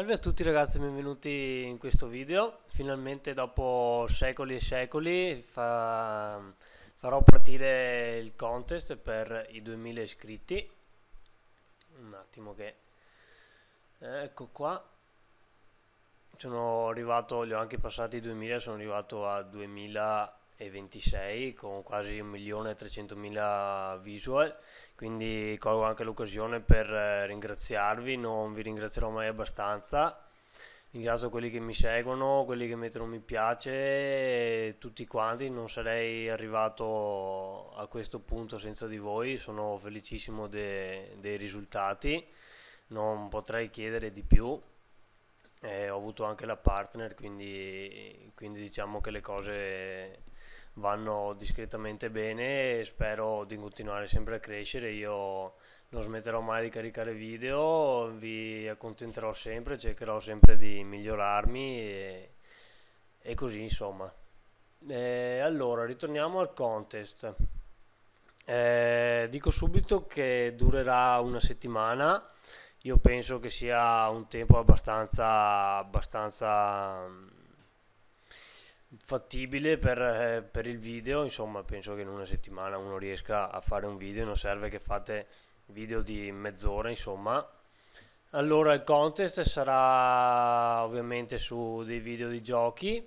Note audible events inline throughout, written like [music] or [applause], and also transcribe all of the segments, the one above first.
Salve a tutti ragazzi benvenuti in questo video. Finalmente dopo secoli e secoli fa... farò partire il contest per i 2000 iscritti. Un attimo che... Ecco qua. Sono arrivato, li ho anche passati i 2000, sono arrivato a 2000 e 26 con quasi 1.300.000 visual quindi colgo anche l'occasione per eh, ringraziarvi non vi ringrazierò mai abbastanza ringrazio quelli che mi seguono quelli che mettono mi piace tutti quanti non sarei arrivato a questo punto senza di voi sono felicissimo de dei risultati non potrei chiedere di più eh, ho avuto anche la partner, quindi, quindi diciamo che le cose vanno discretamente bene e spero di continuare sempre a crescere. Io non smetterò mai di caricare video, vi accontenterò sempre, cercherò sempre di migliorarmi e, e così insomma. E allora, ritorniamo al contest. Eh, dico subito che durerà una settimana. Io penso che sia un tempo abbastanza, abbastanza fattibile per, eh, per, il video, insomma penso che in una settimana uno riesca a fare un video, non serve che fate video di mezz'ora insomma. Allora il contest sarà ovviamente su dei video di giochi,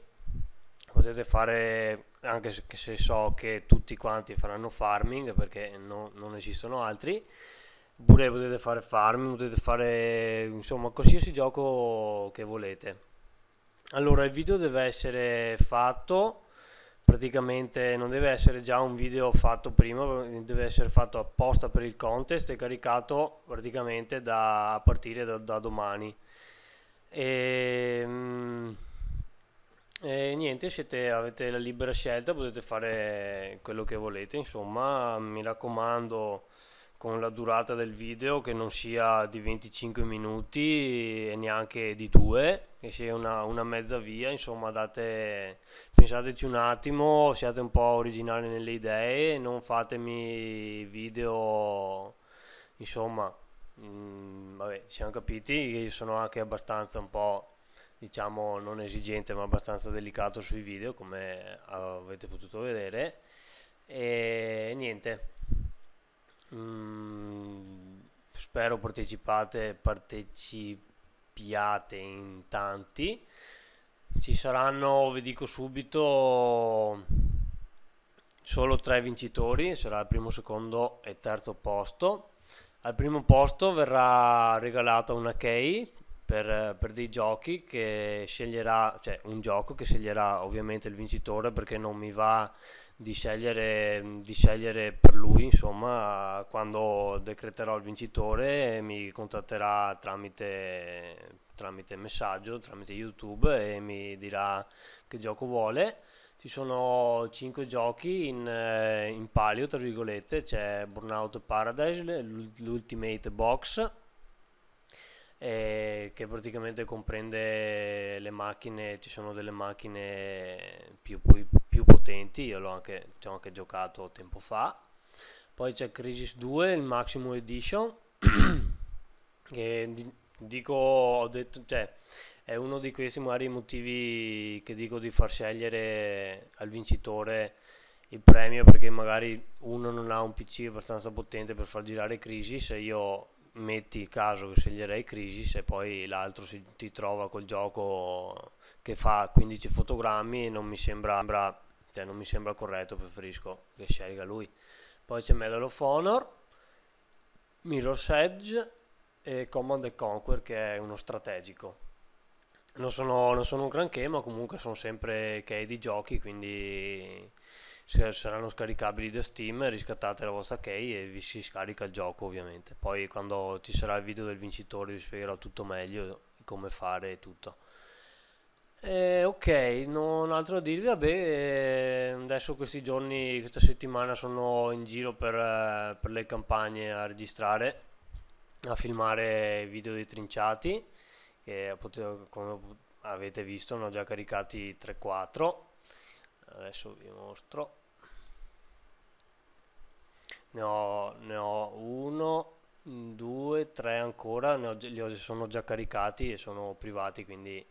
potete fare anche se, so che tutti quanti faranno farming perché no, non esistono altri, pure potete fare farming, potete fare insomma qualsiasi gioco che volete. Allora, il video deve essere fatto, praticamente non deve essere già un video fatto prima, deve essere fatto apposta per il contest e caricato praticamente da, a partire da, da domani. E, ehm, e niente, siete, avete la libera scelta, potete fare quello che volete, insomma, mi raccomando con la durata del video che non sia di 25 minuti e neanche di 2, che sia una, una mezza via, insomma date, pensateci un attimo, siate un po' originali nelle idee, non fatemi video, insomma, mh, mm, vabbè, siamo capiti, che sono anche abbastanza un po' diciamo non esigente ma abbastanza delicato sui video come avete potuto vedere e niente Mm, spero partecipate, partecipiate in tanti. Ci saranno, vi dico subito, solo tre vincitori, sarà il primo, secondo e terzo posto. Al primo posto verrà regalata una key per, per, dei giochi che sceglierà, cioè un gioco che sceglierà ovviamente il vincitore perché non mi va di scegliere, di scegliere per lui, insomma, quando decreterò il vincitore mi contatterà tramite, tramite messaggio, tramite YouTube e mi dirà che gioco vuole. Ci sono 5 giochi in, eh, in palio, tra virgolette, c'è Burnout Paradise, l'Ultimate Box, eh, che praticamente comprende le macchine, ci sono delle macchine più, più, più potenti, io l'ho anche, ci ho anche giocato tempo fa. Poi c'è Crisis 2, il Maximum Edition, [clears throat] che dico, ho detto, cioè, è uno di questi magari motivi che dico di far scegliere al vincitore il premio perché magari uno non ha un PC abbastanza potente per far girare Crisis e io metti caso che sceglierei Crisis e poi l'altro si, ti trova col gioco che fa 15 fotogrammi e non mi sembra, cioè non mi sembra corretto, preferisco che scelga lui. Poi c'è Medal of Honor, Mirror's Edge e Command Conquer che è uno strategico. Non sono, non sono un granché, ma comunque sono sempre che di giochi, quindi saranno scaricabili da Steam, riscattate la vostra key e vi si scarica il gioco ovviamente. Poi quando ci sarà il video del vincitore vi spiegherò tutto meglio, come fare e tutto. Eh, ok, non altro da dirvi, vabbè, ehm, adesso questi giorni, questa settimana sono in giro per, eh, per, le campagne a registrare, a filmare video dei trinciati, che come avete visto ne ho già caricati 3-4 adesso vi mostro ne ho, ne ho uno due tre ancora ho, li ho, sono già caricati e sono privati quindi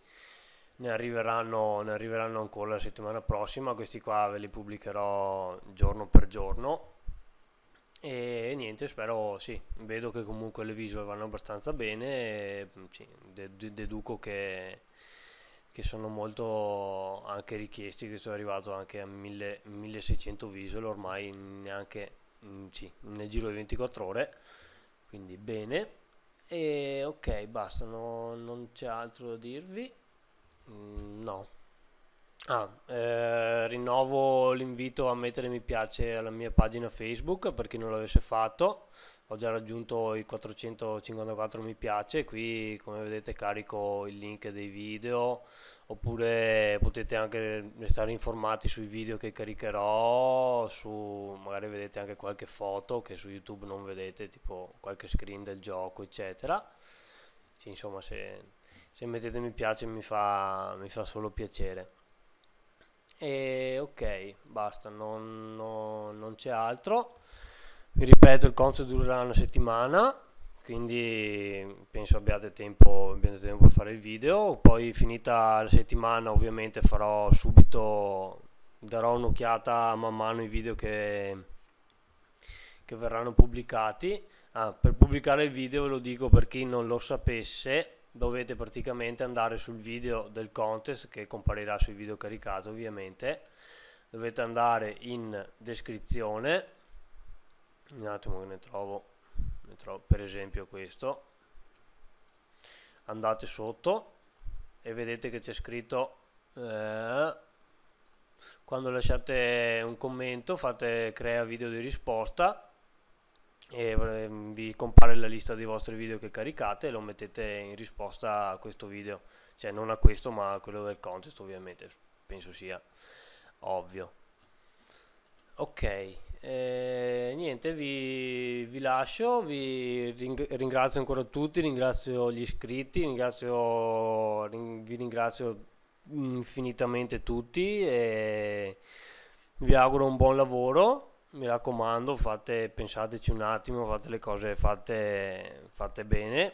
ne arriveranno, ne arriveranno ancora la settimana prossima questi qua ve li pubblicherò giorno per giorno e niente spero sì vedo che comunque le visual vanno abbastanza bene e, sì, deduco che che sono molto anche richiesti, che sono arrivato anche a 1000, 1600 visual ormai neanche mm, sì, nel giro di 24 ore, quindi bene. E ok, basta, no, non c'è altro da dirvi. Mm, no. Ah, eh, rinnovo l'invito a mettere mi piace alla mia pagina Facebook per chi non l'avesse fatto ho già raggiunto i 454 mi piace qui come vedete carico il link dei video oppure potete anche restare informati sui video che caricherò su magari vedete anche qualche foto che su youtube non vedete tipo qualche screen del gioco eccetera sì, insomma se, se, mettete mi piace mi fa, mi fa solo piacere e ok basta non, non, non c'è altro vi ripeto il concio durerà una settimana quindi penso abbiate tempo, abbiate tempo per fare il video poi finita la settimana ovviamente farò subito darò un'occhiata man mano ai video che, che verranno pubblicati ah, per pubblicare il video ve lo dico per chi non lo sapesse dovete praticamente andare sul video del contest che comparirà sui video caricato ovviamente dovete andare in descrizione un attimo che ne trovo, ne trovo per esempio questo andate sotto e vedete che c'è scritto eh, quando lasciate un commento fate crea video di risposta e ehm, vi compare la lista dei vostri video che caricate e lo mettete in risposta a questo video cioè non a questo ma a quello del contest ovviamente penso sia ovvio ok eh, niente, vi, vi lascio, vi ring- ringrazio ancora tutti, ringrazio gli iscritti, ringrazio, ring- vi ringrazio infinitamente tutti e vi auguro un buon lavoro. Mi raccomando, fate, pensateci un attimo, fate le cose fatte, fatte bene.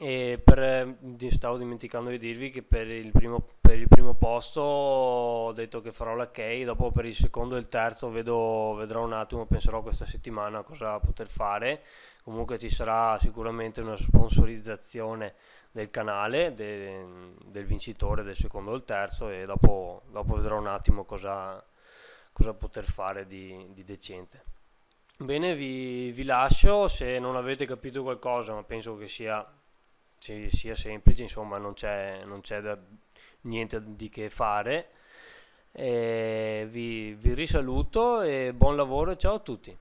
E per, stavo dimenticando di dirvi che per il, primo, per il, primo, posto ho detto che farò la K, dopo per il secondo e il terzo vedo, vedrò un attimo, penserò questa settimana cosa poter fare. Comunque ci sarà sicuramente una sponsorizzazione del canale, de, del vincitore del secondo e il terzo e dopo, dopo vedrò un attimo cosa, cosa poter fare di, di decente. Bene, vi, vi lascio, se non avete capito qualcosa, ma penso che sia ci sia semplice, insomma non c'è, non c'è da, niente di che fare. Vi, vi risaluto e buon lavoro e ciao a tutti.